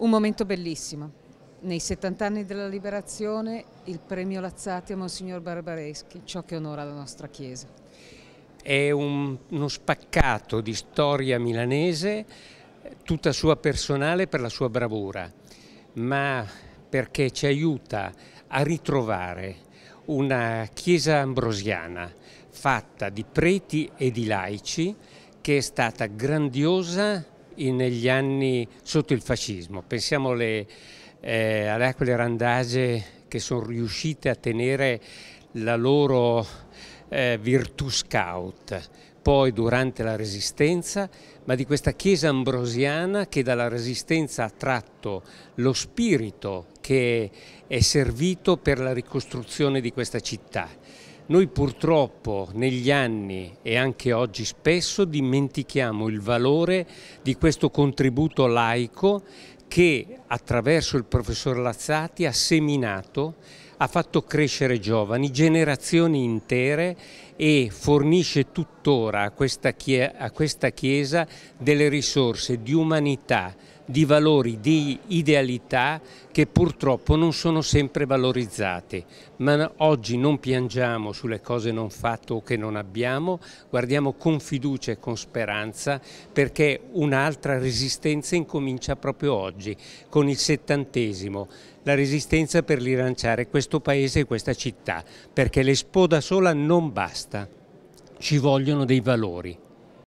Un momento bellissimo. Nei 70 anni della liberazione il premio Lazzati a Monsignor Barbareschi, ciò che onora la nostra Chiesa. È un, uno spaccato di storia milanese, tutta sua personale per la sua bravura, ma perché ci aiuta a ritrovare una chiesa ambrosiana fatta di preti e di laici che è stata grandiosa negli anni sotto il fascismo. Pensiamo alle, eh, alle acque randage che sono riuscite a tenere la loro eh, virtù scout, poi durante la Resistenza, ma di questa chiesa ambrosiana che dalla Resistenza ha tratto lo spirito che è servito per la ricostruzione di questa città. Noi purtroppo negli anni e anche oggi spesso dimentichiamo il valore di questo contributo laico che attraverso il professor Lazzati ha seminato ha fatto crescere giovani, generazioni intere e fornisce tuttora a questa, a questa Chiesa delle risorse di umanità, di valori, di idealità che purtroppo non sono sempre valorizzate. Ma oggi non piangiamo sulle cose non fatte o che non abbiamo, guardiamo con fiducia e con speranza perché un'altra resistenza incomincia proprio oggi, con il settantesimo, la resistenza per rilanciare questo questo paese e questa città, perché l'Expo da sola non basta, ci vogliono dei valori.